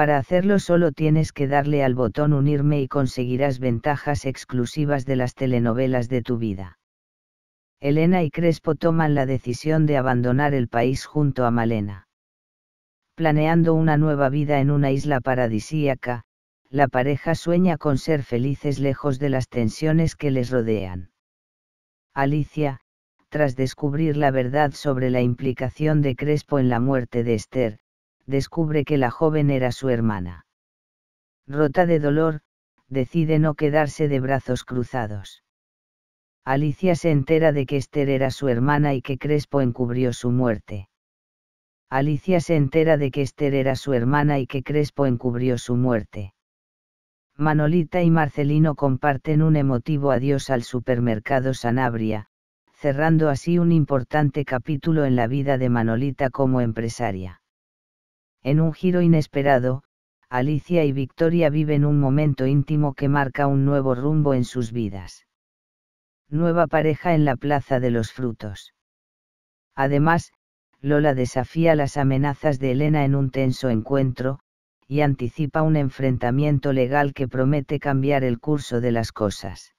Para hacerlo solo tienes que darle al botón unirme y conseguirás ventajas exclusivas de las telenovelas de tu vida. Elena y Crespo toman la decisión de abandonar el país junto a Malena. Planeando una nueva vida en una isla paradisíaca, la pareja sueña con ser felices lejos de las tensiones que les rodean. Alicia, tras descubrir la verdad sobre la implicación de Crespo en la muerte de Esther, descubre que la joven era su hermana. Rota de dolor, decide no quedarse de brazos cruzados. Alicia se entera de que Esther era su hermana y que Crespo encubrió su muerte. Alicia se entera de que Esther era su hermana y que Crespo encubrió su muerte. Manolita y Marcelino comparten un emotivo adiós al supermercado Sanabria, cerrando así un importante capítulo en la vida de Manolita como empresaria. En un giro inesperado, Alicia y Victoria viven un momento íntimo que marca un nuevo rumbo en sus vidas. Nueva pareja en la Plaza de los Frutos. Además, Lola desafía las amenazas de Elena en un tenso encuentro, y anticipa un enfrentamiento legal que promete cambiar el curso de las cosas.